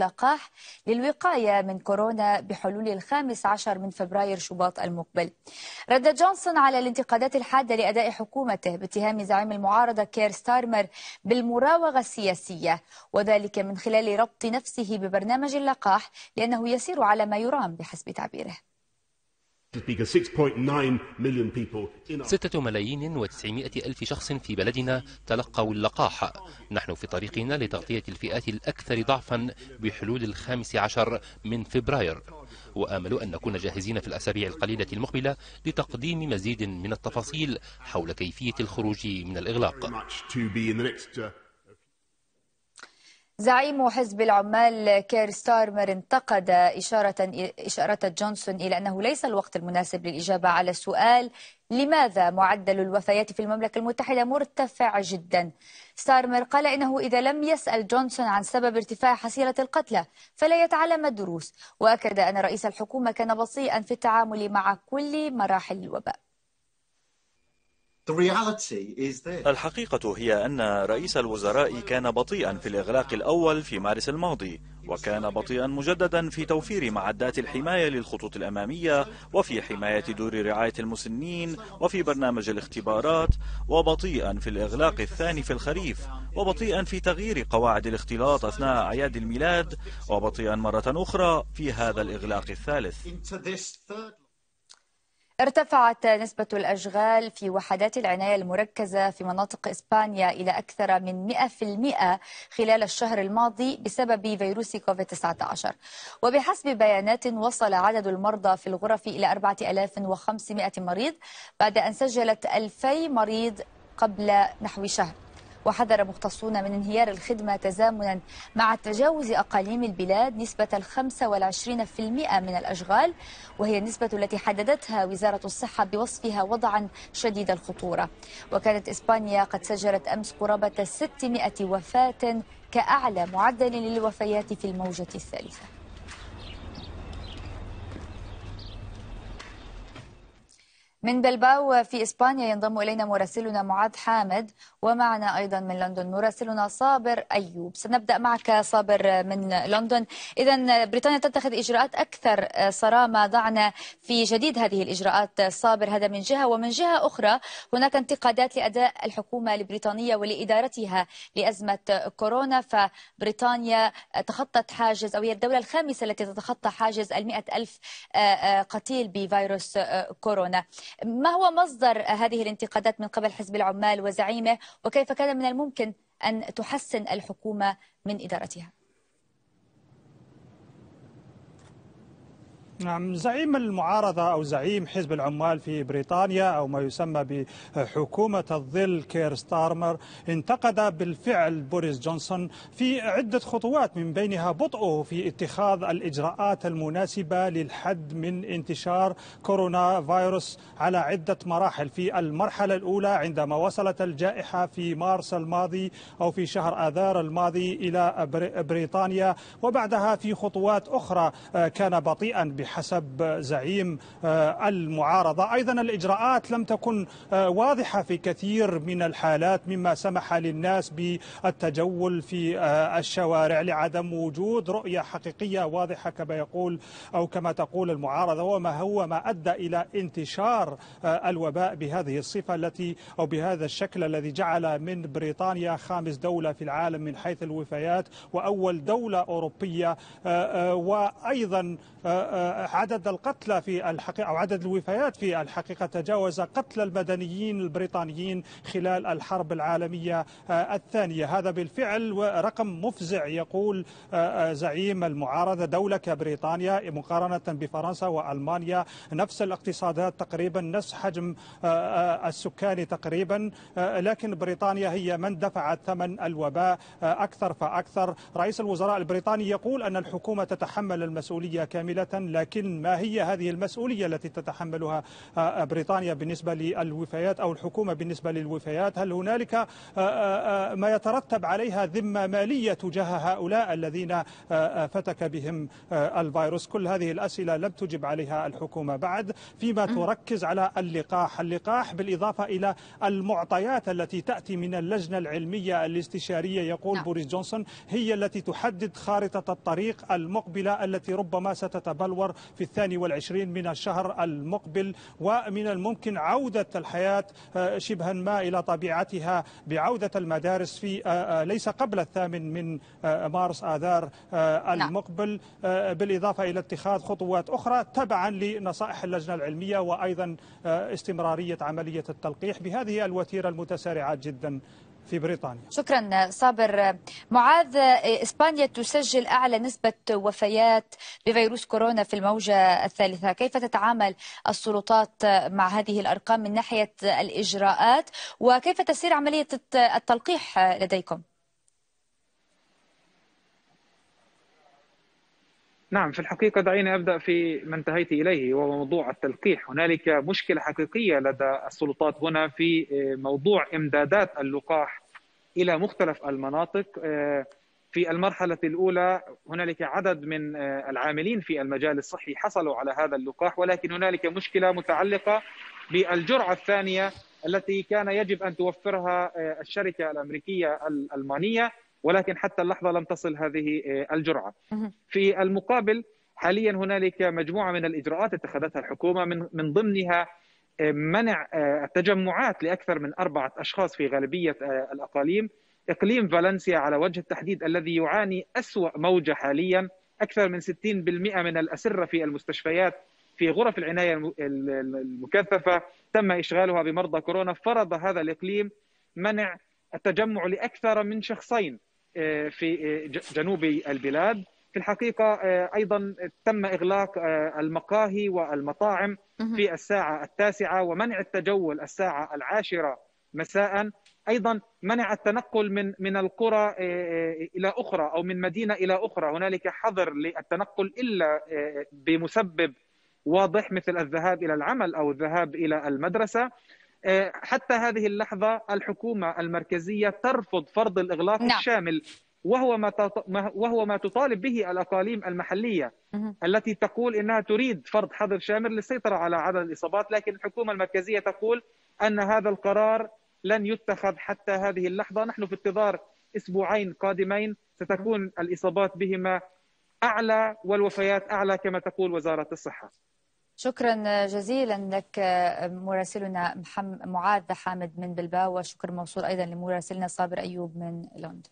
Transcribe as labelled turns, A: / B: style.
A: لقاح للوقاية من كورونا بحلول الخامس عشر من فبراير شباط المقبل رد جونسون على الانتقادات الحادة لأداء حكومته باتهام زعيم المعارضة كير ستارمر بالمراوغة السياسية وذلك من خلال ربط نفسه ببرنامج اللقاح لأنه يسير على ما يرام بحسب تعبيره
B: ستة ملايين وتسعمائة ألف شخص في بلدنا تلقوا اللقاح نحن في طريقنا لتغطية الفئات الأكثر ضعفا بحلول الخامس عشر من فبراير وآمل أن نكون جاهزين في الأسابيع القليلة المقبلة لتقديم مزيد من التفاصيل حول كيفية الخروج من الإغلاق
A: زعيم حزب العمال كير ستارمر انتقد إشارة, إشارة جونسون إلى أنه ليس الوقت المناسب للإجابة على سؤال لماذا معدل الوفيات في المملكة المتحدة مرتفع جدا؟ ستارمر قال إنه إذا لم يسأل جونسون عن سبب ارتفاع حصيلة القتلى فلا يتعلم الدروس وأكد أن رئيس الحكومة كان بطيئا في التعامل مع كل مراحل الوباء
B: الحقيقة هي أن رئيس الوزراء كان بطيئا في الإغلاق الأول في مارس الماضي وكان بطيئا مجددا في توفير معدات الحماية للخطوط الأمامية وفي حماية دور رعاية المسنين وفي برنامج الاختبارات وبطيئا في الإغلاق الثاني في الخريف وبطيئا في تغيير قواعد الاختلاط أثناء أعياد الميلاد وبطيئا مرة أخرى في هذا الإغلاق الثالث
A: ارتفعت نسبة الأشغال في وحدات العناية المركزة في مناطق إسبانيا إلى أكثر من 100% خلال الشهر الماضي بسبب فيروس كوفيد-19 وبحسب بيانات وصل عدد المرضى في الغرف إلى 4500 مريض بعد أن سجلت 2000 مريض قبل نحو شهر وحذر مختصون من انهيار الخدمة تزامنا مع تجاوز أقاليم البلاد نسبة الخمسة والعشرين في المئة من الأشغال وهي النسبة التي حددتها وزارة الصحة بوصفها وضعا شديد الخطورة وكانت إسبانيا قد سجلت أمس قرابة 600 وفاة كأعلى معدل للوفيات في الموجة الثالثة من بلباو في إسبانيا ينضم إلينا مراسلنا معاذ حامد ومعنا أيضا من لندن مراسلنا صابر أيوب سنبدأ معك صابر من لندن إذا بريطانيا تتخذ إجراءات أكثر صرامة ضعنا في جديد هذه الإجراءات صابر هذا من جهة ومن جهة أخرى هناك انتقادات لأداء الحكومة البريطانية ولإدارتها لأزمة كورونا فبريطانيا تخطت حاجز أو هي الدولة الخامسة التي تتخطى حاجز المئة ألف قتيل بفيروس كورونا ما هو مصدر هذه الانتقادات من قبل حزب العمال وزعيمه وكيف كان من الممكن أن تحسن الحكومة من إدارتها
B: نعم زعيم المعارضة أو زعيم حزب العمال في بريطانيا أو ما يسمى بحكومة الظل كير ستارمر انتقد بالفعل بوريس جونسون في عدة خطوات من بينها بطئه في اتخاذ الإجراءات المناسبة للحد من انتشار كورونا فيروس على عدة مراحل في المرحلة الأولى عندما وصلت الجائحة في مارس الماضي أو في شهر آذار الماضي إلى بريطانيا وبعدها في خطوات أخرى آه، كان بطيئا بحق حسب زعيم آه، المعارضة أيضا الإجراءات لم تكن آه، واضحة في كثير من الحالات مما سمح للناس بالتجول في آه، الشوارع لعدم وجود رؤية حقيقية واضحة كما يقول أو كما تقول المعارضة وما هو ما أدى إلى انتشار الوباء بهذه الصفة التي أو بهذا الشكل الذي جعل من بريطانيا خامس دولة في العالم من حيث الوفيات وأول دولة أوروبية وأيضا عدد القتلى في الحقيقة أو عدد الوفيات في الحقيقة تجاوز قتل المدنيين البريطانيين خلال الحرب العالمية آه، الثانية هذا بالفعل رقم مفزع يقول آه، آه، زعيم المعارضة دولة كبريطانيا مقارنة بفرنسا وألمانيا نفس الاقتصادات تقريبا نفس حجم السكان تقريبا لكن بريطانيا هي من دفعت ثمن الوباء أكثر فأكثر رئيس الوزراء البريطاني يقول أن الحكومة تتحمل المسؤولية كاملة لكن ولكن ما هي هذه المسؤولية التي تتحملها آه، آه، بريطانيا بالنسبة للوفيات أو الحكومة بالنسبة للوفيات هل هنالك آه، ما يترتب عليها ذمة مالية تجاه هؤلاء الذين فتك بهم الفيروس كل هذه الأسئلة لم تجب عليها الحكومة بعد فيما تركز على اللقاح اللقاح بالإضافة إلى المعطيات التي تأتي من اللجنة العلمية الاستشارية يقول نعم. بوريس جونسون هي التي تحدد خارطة الطريق المقبلة التي ربما ستتبلور القطر في الثاني والعشرين من الشهر المقبل ومن الممكن عودة الحياة آه، شبها ما إلى طبيعتها بعودة المدارس في آه، آه، ليس قبل الثامن من مارس آذار نعم. المقبل بالإضافة إلى اتخاذ خطوات أخرى تبعا لنصائح اللجنة العلمية وأيضا استمرارية عملية التلقيح بهذه الوتيرة المتسارعة جدا في بريطانيا
A: شكرا صابر معاذ إسبانيا تسجل أعلى نسبة وفيات بفيروس كورونا في الموجة الثالثة كيف تتعامل السلطات مع هذه الأرقام من ناحية الإجراءات وكيف تسير عملية التلقيح لديكم
C: نعم في الحقيقة دعيني أبدأ في ما انتهيت إليه وهو موضوع التلقيح هنالك مشكلة حقيقية لدى السلطات هنا في آه، موضوع إمدادات اللقاح إلى مختلف المناطق آه، في المرحلة الأولى هنالك عدد من آه، العاملين في المجال الصحي حصلوا على هذا اللقاح ولكن هنالك مشكلة متعلقة بالجرعة الثانية التي كان يجب أن توفرها الشركة الأمريكية الألمانية ولكن حتى اللحظه لم تصل هذه آه، الجرعه. في المقابل حاليا هنالك مجموعه من الاجراءات اتخذتها الحكومه من من ضمنها آه، منع التجمعات آه، لاكثر من اربعه اشخاص في غالبيه الاقاليم. اقليم فالنسيا على وجه التحديد الذي يعاني اسوا موجه حاليا اكثر من 60% من الاسره في المستشفيات في غرف العنايه المكثفه تم اشغالها بمرضى كورونا فرض هذا الاقليم منع التجمع لاكثر من شخصين آه، في آه، جنوب البلاد في الحقيقة آه، أيضا تم إغلاق المقاهي والمطاعم في الساعة التاسعة ومنع التجول الساعة العاشرة مساء أيضا منع التنقل من من القرى إلى أخرى أو من مدينة إلى أخرى هنالك حظر للتنقل إلا بمسبب واضح مثل الذهاب إلى العمل أو الذهاب إلى المدرسة آه، حتى هذه اللحظة الحكومة المركزية ترفض فرض الإغلاق نعم. الشامل وهو ما وهو ما تطالب به الاقاليم المحليه التي تقول انها تريد فرض حظر شامل للسيطره على عدد الاصابات لكن الحكومه المركزيه تقول ان هذا القرار لن يتخذ حتى هذه اللحظه نحن في انتظار اسبوعين قادمين ستكون الاصابات بهما اعلى والوفيات اعلى كما تقول وزاره الصحه
A: شكرا جزيلا لك مراسلنا معاذ حامد من بلباو وشكر موصول أيضا لمراسلنا صابر أيوب من لندن